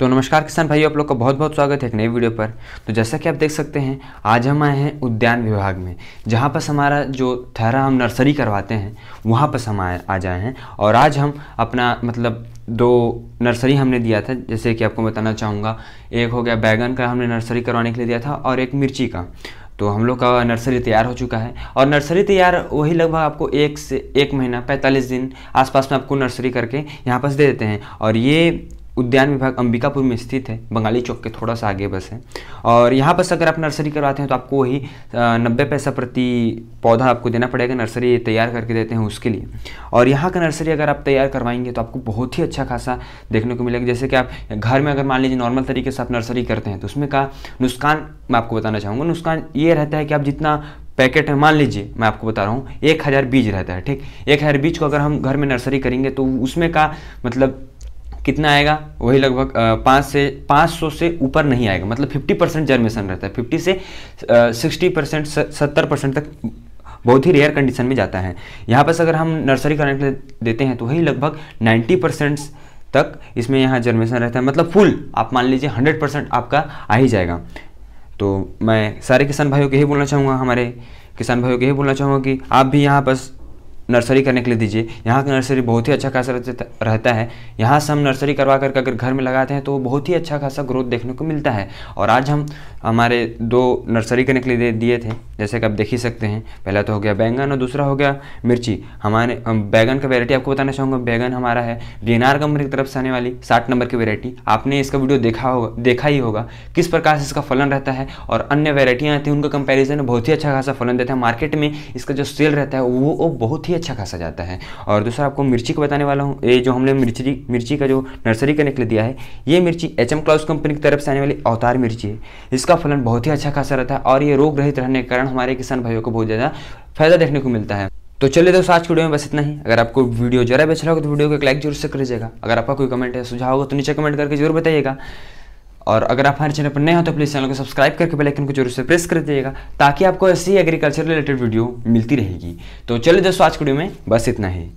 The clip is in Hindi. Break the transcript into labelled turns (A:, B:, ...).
A: तो नमस्कार किसान भाई आप लोग का बहुत बहुत स्वागत है एक नई वीडियो पर तो जैसा कि आप देख सकते हैं आज हम आए हैं उद्यान विभाग में जहाँ पर हमारा जो थहरा हम नर्सरी करवाते हैं वहाँ पर हम आए आज आए हैं और आज हम अपना मतलब दो नर्सरी हमने दिया था जैसे कि आपको बताना चाहूँगा एक हो गया बैगन का हमने नर्सरी करवाने के लिए दिया था और एक मिर्ची का तो हम लोग का नर्सरी तैयार हो चुका है और नर्सरी तैयार वही लगभग आपको एक से एक महीना पैंतालीस दिन आसपास में आपको नर्सरी करके यहाँ पास दे देते हैं और ये उद्यान विभाग अंबिकापुर में स्थित है बंगाली चौक के थोड़ा सा आगे बस है और यहाँ बस अगर आप नर्सरी करवाते हैं तो आपको वही नब्बे पैसा प्रति पौधा आपको देना पड़ेगा नर्सरी तैयार करके देते हैं उसके लिए और यहाँ का नर्सरी अगर आप तैयार करवाएंगे तो आपको बहुत ही अच्छा खासा देखने को मिलेगा जैसे कि आप घर में अगर मान लीजिए नॉर्मल तरीके से आप नर्सरी करते हैं तो उसमें का नुकसान मैं आपको बताना चाहूँगा नुकसान ये रहता है कि आप जितना पैकेट है मान लीजिए मैं आपको बता रहा हूँ एक हज़ार बीज रहता है ठीक एक हज़ार बीज को अगर हम घर में नर्सरी करेंगे तो उसमें का मतलब कितना आएगा वही लगभग पाँच से पाँच सौ से ऊपर नहीं आएगा मतलब फिफ्टी परसेंट जर्मेशन रहता है फिफ्टी से सिक्सटी परसेंट सत्तर परसेंट तक बहुत ही रेयर कंडीशन में जाता है यहाँ पर अगर हम नर्सरी करने देते हैं तो वही लगभग नाइन्टी परसेंट तक इसमें यहाँ जर्मेशन रहता है मतलब फुल आप मान लीजिए हंड्रेड परसेंट आपका आ ही जाएगा तो मैं सारे किसान भाइयों को यही बोलना चाहूँगा हमारे किसान भाइयों को यही बोलना चाहूँगा कि आप भी यहाँ पर नर्सरी करने के लिए दीजिए यहाँ का नर्सरी बहुत ही अच्छा खासा रहता है यहाँ से हम नर्सरी करवा करके अगर घर में लगाते हैं तो बहुत ही अच्छा खासा ग्रोथ देखने को मिलता है और आज हम हमारे दो नर्सरी करने के लिए दिए थे जैसे कि आप देख ही सकते हैं पहला तो हो गया बैंगन और दूसरा हो गया मिर्ची हमारे बैगन का वेरायटी आपको बताना चाहूँगा बैगन हमारा है डी कंपनी की तरफ से आने वाली साठ नंबर की वेरायटी आपने इसका वीडियो देखा होगा देखा ही होगा किस प्रकार से इसका फलन रहता है और अन्य वेरायटियाँ आती हैं उनका कंपेरिजन बहुत ही अच्छा खासा फलन देता है मार्केट में इसका जो सेल रहता है वो बहुत ही अच्छा खासा जाता है और दूसरा आपको मिर्ची को बताने वाला हूँ ये जो हमने मिर्ची मिर्ची का जो नर्सरी का निकल दिया है ये मिर्ची एच एम क्लाउस कंपनी की तरफ से आने वाली अवतार मिर्ची है इसका फलन बहुत ही अच्छा खासा रहता है और ये रोग रहित रहने के कारण हमारे किसान भाइयों को बहुत ज़्यादा फायदा देखने को मिलता है तो चलिए दोस्तों आज की वीडियो में बस इतना ही अगर आपको वीडियो जरा भी अच्छा लगा तो वीडियो को एक लाइक जरूर से कर दीजिएगा अगर आपका कोई कमेंट है सुझाव हो तो नीचे कमेंट करके जरूर बताइएगा और अगर आप हमारे चैनल पर नए हो तो प्लीज़ चैनल को सब्सक्राइब करके बेल आइकन को जरूर से प्रेस कर दीजिएगा ताकि आपको ऐसी एग्रीकल्चर रिलेटेड वीडियो मिलती रहेगी तो चलिए दोस्तों आज वीडियो में बस इतना ही